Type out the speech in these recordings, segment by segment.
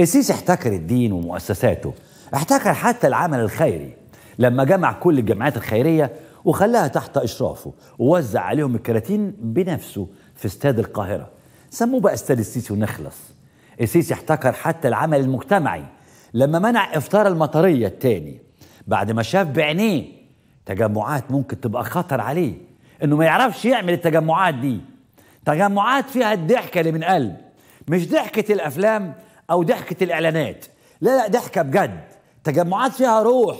السيسي احتكر الدين ومؤسساته احتكر حتى العمل الخيري لما جمع كل الجمعيات الخيرية وخلاها تحت إشرافه ووزع عليهم الكراتين بنفسه في استاد القاهرة سموه بقى استاد السيسي ونخلص السيسي احتكر حتى العمل المجتمعي لما منع إفطار المطرية التاني بعد ما شاف بعينيه تجمعات ممكن تبقى خطر عليه انه ما يعرفش يعمل التجمعات دي تجمعات فيها الضحكة اللي من قلب مش ضحكة الأفلام او ضحكه الاعلانات لا لا ضحكه بجد تجمعات فيها روح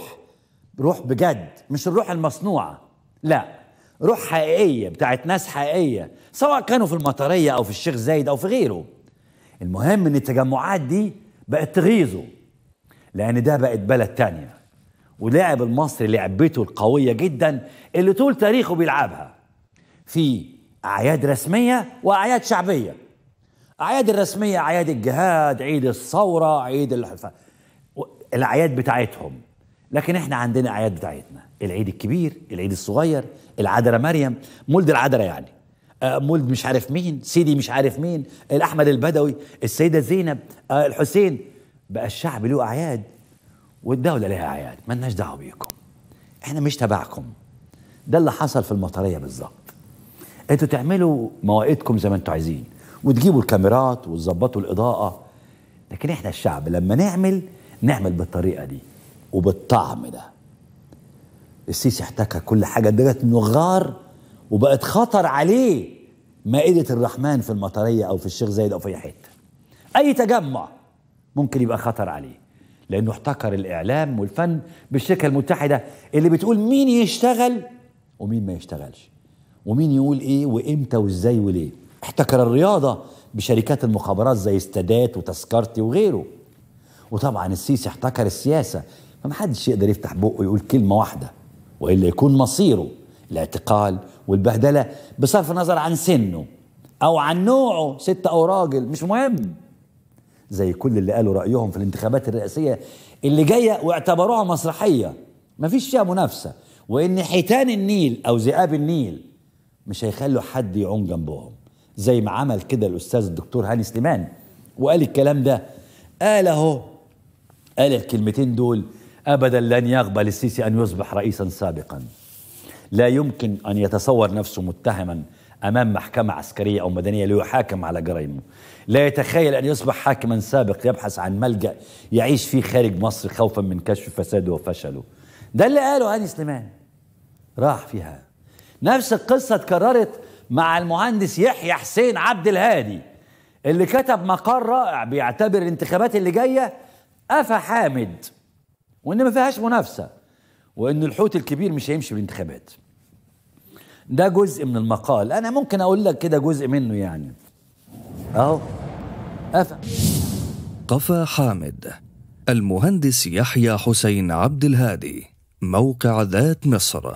روح بجد مش الروح المصنوعه لا روح حقيقيه بتاعت ناس حقيقيه سواء كانوا في المطريه او في الشيخ زايد او في غيره المهم ان التجمعات دي بقت تغيظه لان ده بقت بلد تانية ولاعب المصري لعبته القويه جدا اللي طول تاريخه بيلعبها في اعياد رسميه واعياد شعبيه اعياد الرسميه اعياد الجهاد عيد الثوره عيد الحفا الاعياد بتاعتهم لكن احنا عندنا اعياد بتاعتنا العيد الكبير العيد الصغير العذراء مريم مولد العذراء يعني آه، مولد مش عارف مين سيدي مش عارف مين الاحمد البدوي السيده زينب آه، الحسين بقى الشعب له اعياد والدوله لها اعياد مالناش دعوه بيكم احنا مش تبعكم ده اللي حصل في المطريه بالظبط انتوا تعملوا مواقيتكم زي ما انتوا عايزين وتجيبوا الكاميرات وتظبطوا الاضاءه لكن احنا الشعب لما نعمل نعمل بالطريقه دي وبالطعم ده السيسي احتكى كل حاجه لدرجه انه غار وبقت خطر عليه مائده الرحمن في المطريه او في الشيخ زايد او في اي حته اي تجمع ممكن يبقى خطر عليه لانه احتكر الاعلام والفن بالشركه المتحده اللي بتقول مين يشتغل ومين ما يشتغلش ومين يقول ايه وامتى وازاي وليه احتكر الرياضة بشركات المخابرات زي السادات وتذكرتي وغيره وطبعا السيسي احتكر السياسة فمحدش يقدر يفتح بقه يقول كلمة واحدة وإلا يكون مصيره الاعتقال والبهدلة بصرف النظر عن سنه أو عن نوعه ست أو راجل مش مهم زي كل اللي قالوا رأيهم في الانتخابات الرئاسية اللي جاية واعتبروها مسرحية مفيش فيها منافسة وإن حيتان النيل أو ذئاب النيل مش هيخلوا حد يعوم جنبهم زي ما عمل كده الاستاذ الدكتور هاني سليمان وقال الكلام ده قال اهو قال الكلمتين دول ابدا لن يقبل السيسي ان يصبح رئيسا سابقا لا يمكن ان يتصور نفسه متهما امام محكمه عسكريه او مدنيه ليحاكم على جرائمه لا يتخيل ان يصبح حاكما سابق يبحث عن ملجا يعيش فيه خارج مصر خوفا من كشف فساده وفشله ده اللي قاله هاني سليمان راح فيها نفس القصة اتكررت مع المهندس يحيى حسين عبد الهادي اللي كتب مقال رائع بيعتبر الانتخابات اللي جايه قفا حامد وان ما فيهاش منافسه وان الحوت الكبير مش هيمشي بالانتخابات ده جزء من المقال انا ممكن اقول لك كده جزء منه يعني اهو قفا قفا حامد المهندس يحيى حسين عبد الهادي موقع ذات مصر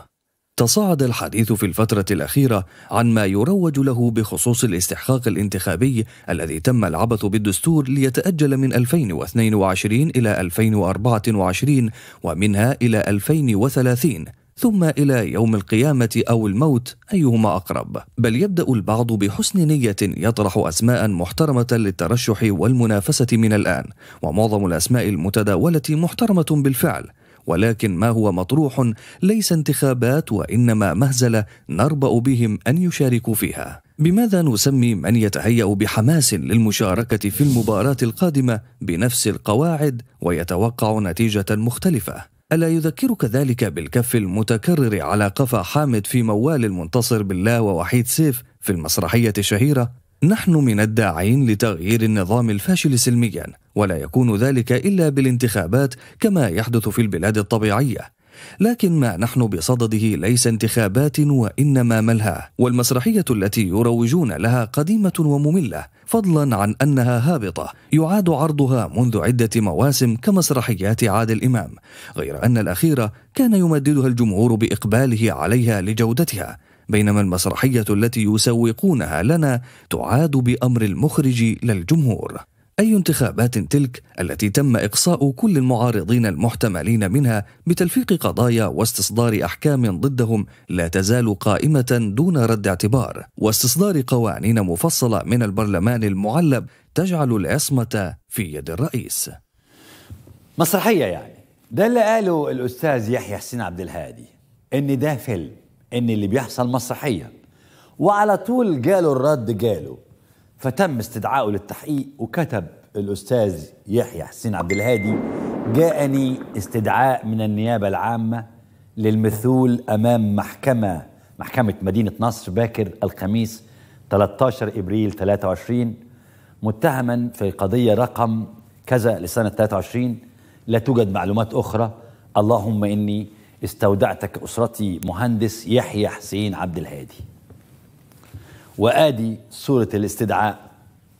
تصاعد الحديث في الفترة الأخيرة عن ما يروج له بخصوص الاستحقاق الانتخابي الذي تم العبث بالدستور ليتأجل من 2022 إلى 2024 ومنها إلى 2030 ثم إلى يوم القيامة أو الموت أيهما أقرب بل يبدأ البعض بحسن نية يطرح أسماء محترمة للترشح والمنافسة من الآن ومعظم الأسماء المتداولة محترمة بالفعل ولكن ما هو مطروح ليس انتخابات وانما مهزله نربا بهم ان يشاركوا فيها بماذا نسمي من يتهيا بحماس للمشاركه في المباراه القادمه بنفس القواعد ويتوقع نتيجه مختلفه ألا يذكرك ذلك بالكف المتكرر على قفا حامد في موال المنتصر بالله ووحيد سيف في المسرحية الشهيرة نحن من الداعين لتغيير النظام الفاشل سلميا ولا يكون ذلك الا بالانتخابات كما يحدث في البلاد الطبيعيه لكن ما نحن بصدده ليس انتخابات وانما ملهى والمسرحيه التي يروجون لها قديمه وممله فضلا عن انها هابطه يعاد عرضها منذ عده مواسم كمسرحيات عادل امام غير ان الاخيره كان يمددها الجمهور باقباله عليها لجودتها بينما المسرحية التي يسوقونها لنا تعاد بأمر المخرج للجمهور أي انتخابات تلك التي تم إقصاء كل المعارضين المحتملين منها بتلفيق قضايا واستصدار أحكام ضدهم لا تزال قائمة دون رد اعتبار واستصدار قوانين مفصلة من البرلمان المعلب تجعل العصمة في يد الرئيس مسرحية يعني ده اللي قاله الأستاذ يحيى حسين عبد الهادي إن ده فيلم ان اللي بيحصل مسرحيا وعلى طول جاله الرد جاله فتم استدعائه للتحقيق وكتب الاستاذ يحيى حسين عبد الهادي جاءني استدعاء من النيابه العامه للمثول امام محكمه محكمه مدينه نصر باكر الخميس 13 ابريل 23 متهما في قضيه رقم كذا لسنه 23 لا توجد معلومات اخرى اللهم اني استودعتك أسرتي مهندس يحيى حسين عبد الهادي وآدي سورة الاستدعاء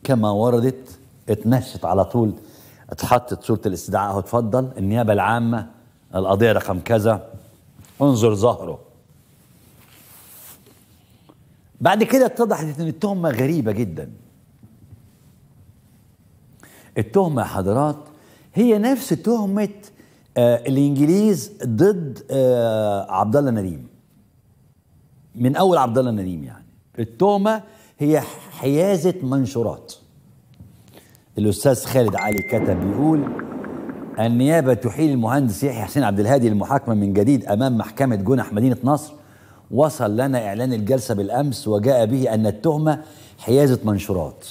كما وردت اتنشت على طول اتحطت سورة الاستدعاء اهو اتفضل النيابة العامة القضية رقم كذا انظر ظهره بعد كده اتضحت ان التهمة غريبة جدا التهمة يا حضرات هي نفس تهمة آه، الانجليز ضد آه، عبد الله نديم من اول عبد الله نديم يعني التهمه هي حيازه منشورات الاستاذ خالد علي كتب بيقول النيابه تحيل المهندس يحيى حسين عبد الهادي المحاكمه من جديد امام محكمه جنح مدينه نصر وصل لنا اعلان الجلسه بالامس وجاء به ان التهمه حيازه منشورات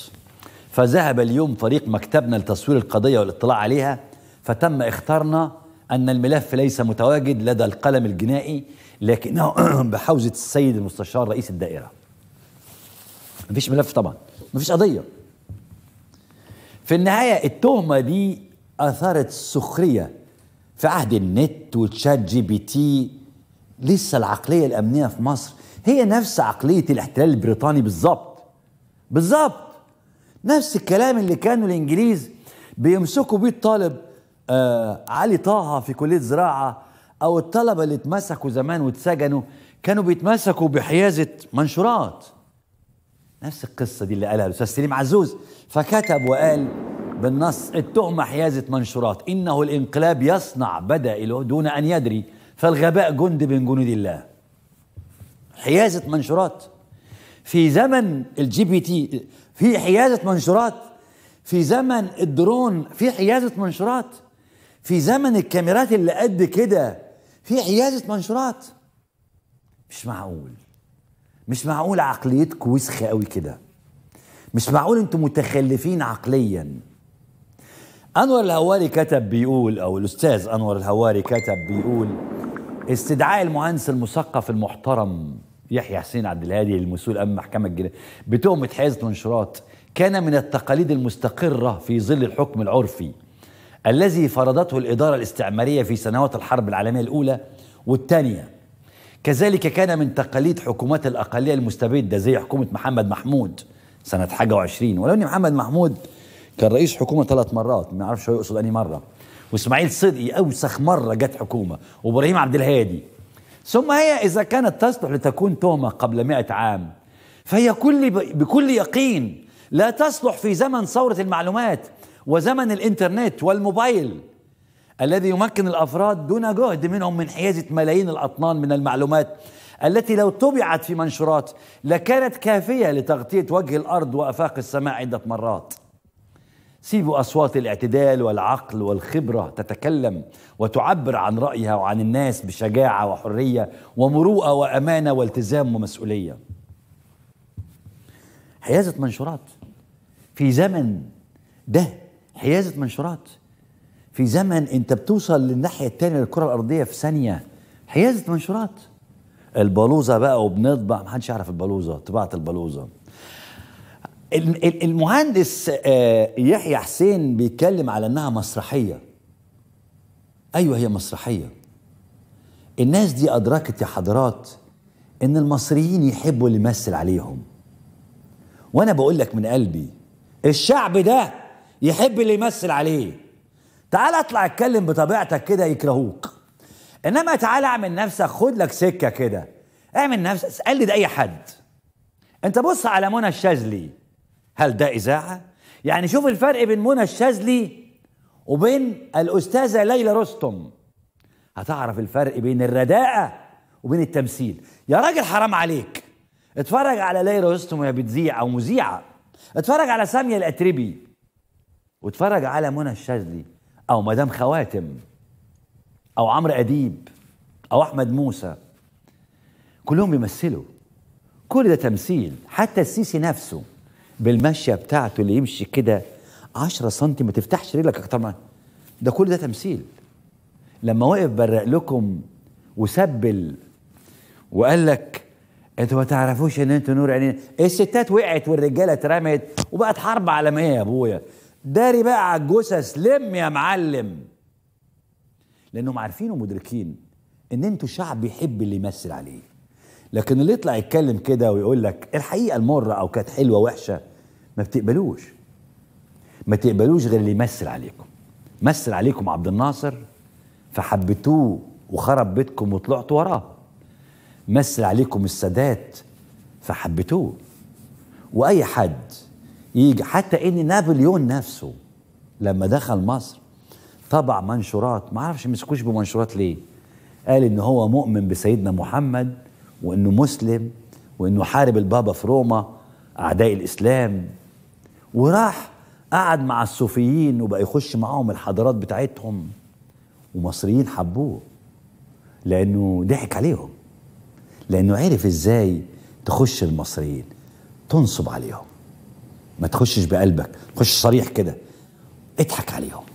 فذهب اليوم فريق مكتبنا لتصوير القضيه والاطلاع عليها فتم اختارنا أن الملف ليس متواجد لدى القلم الجنائي لكنه بحوزة السيد المستشار رئيس الدائرة مفيش ملف طبعا مفيش قضية في النهاية التهمة دي أثارت سخرية في عهد النت وتشات جي بي تي لسه العقلية الأمنية في مصر هي نفس عقلية الاحتلال البريطاني بالظبط بالظبط نفس الكلام اللي كانوا الإنجليز بيمسكوا بيه الطالب آه علي طه في كليه زراعه او الطلبه اللي اتمسكوا زمان واتسجنوا كانوا بيتمسكوا بحيازه منشورات نفس القصه دي اللي قالها الاستاذ سليم عزوز فكتب وقال بالنص التهمه حيازه منشورات انه الانقلاب يصنع بدائله دون ان يدري فالغباء جند من جنود الله حيازه منشورات في زمن الجي بي تي في حيازه منشورات في زمن الدرون في حيازه منشورات في زمن الكاميرات اللي قد كده في عياده منشورات مش معقول مش معقول عقليتكم وسخه قوي كده مش معقول انتم متخلفين عقليا انور الهواري كتب بيقول او الاستاذ انور الهواري كتب بيقول استدعاء المهندس المثقف المحترم يحيى حسين عبد الهادي المسؤول امام المحكمه الجنائيه بتهمه حيازه منشورات كان من التقاليد المستقره في ظل الحكم العرفي الذي فرضته الإدارة الاستعمارية في سنوات الحرب العالمية الأولى والثانية كذلك كان من تقاليد حكومات الأقلية المستبدة زي حكومة محمد محمود سنة حاجة وعشرين ولو أن محمد محمود كان رئيس حكومة ثلاث مرات ما أعرفش هو يقصد أني مرة وإسماعيل صدقي أوسخ مرة جت حكومة وإبراهيم عبد الهادي ثم هي إذا كانت تصلح لتكون تهمة قبل مئة عام فهي كل بكل يقين لا تصلح في زمن ثورة المعلومات وزمن الانترنت والموبايل الذي يمكن الافراد دون جهد منهم من حيازه ملايين الاطنان من المعلومات التي لو طبعت في منشورات لكانت كافيه لتغطيه وجه الارض وافاق السماء عده مرات. سيبوا اصوات الاعتدال والعقل والخبره تتكلم وتعبر عن رايها وعن الناس بشجاعه وحريه ومروءه وامانه والتزام ومسؤوليه. حيازه منشورات في زمن ده حيازه منشورات في زمن انت بتوصل للناحيه الثانيه للكره الارضيه في ثانيه حيازه منشورات البلوزه بقى وبنطبع ما حدش يعرف البلوزه طباعه البلوزه المهندس آه، يحيى حسين بيتكلم على انها مسرحيه ايوه هي مسرحيه الناس دي ادركت يا حضرات ان المصريين يحبوا اللي يمثل عليهم وانا بقول لك من قلبي الشعب ده يحب اللي يمثل عليه تعال اطلع اتكلم بطبيعتك كده يكرهوك انما تعال اعمل نفسك خد لك سكه كده اعمل نفسك قلد اي حد انت بص على منى الشاذلي هل ده اذاعه يعني شوف الفرق بين منى الشاذلي وبين الاستاذه ليلى رستم هتعرف الفرق بين الرداءه وبين التمثيل يا راجل حرام عليك اتفرج على ليلى رستم وهي بتذيع او مذيعه اتفرج على ساميه الاتربي واتفرج على منى الشاذلي او مدام خواتم او عمرو اديب او احمد موسى كلهم بيمثلوا كل ده تمثيل حتى السيسي نفسه بالمشيه بتاعته اللي يمشي كده 10 سم ما تفتحش رجلك اكتر من ده كل ده تمثيل لما وقف برق لكم وسبل وقال لك انتوا ما تعرفوش ان انتوا نور عينين الستات وقعت والرجاله اترمت وبقت حرب عالميه يا ابويا داري بقى على الجثث لم يا معلم لانهم عارفين ومدركين ان انتوا شعب بيحب اللي يمثل عليه لكن اللي يطلع يتكلم كده ويقول لك الحقيقه المره او كانت حلوه وحشه ما بتقبلوش ما تقبلوش غير اللي يمثل عليكم مثل عليكم عبد الناصر فحبتوه وخرب بيتكم وطلعتوا وراه مثل عليكم السادات فحبتوه واي حد يجي حتى ان نابليون نفسه لما دخل مصر طبع منشورات ما اعرفش مسكوش بمنشورات ليه قال ان هو مؤمن بسيدنا محمد وانه مسلم وانه حارب البابا في روما اعداء الاسلام وراح قعد مع الصوفيين وبقى يخش معاهم الحضارات بتاعتهم ومصريين حبوه لانه ضحك عليهم لانه عرف ازاي تخش المصريين تنصب عليهم ما تخشش بقلبك خش صريح كده اضحك عليهم